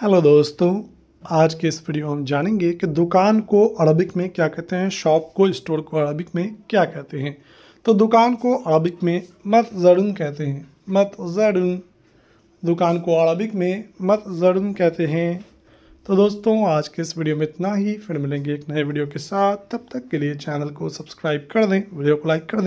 hello दोस्तों आज के इस वीडियो में हम जानेंगे कि दुकान को अरबिक में क्या कहते हैं शॉप को स्टोर को अरबिक में क्या कहते हैं तो दुकान को अरबिक में मत जरुन कहते हैं मत जरुन दुकान को अरबिक में मत जरुन कहते हैं तो दोस्तों आज के इस वीडियो में इतना ही फिर मिलेंगे एक नए वीडियो के साथ तब तक के लिए चैनल को सब्सक्राइब कर दें वीडियो को लाइक कर दें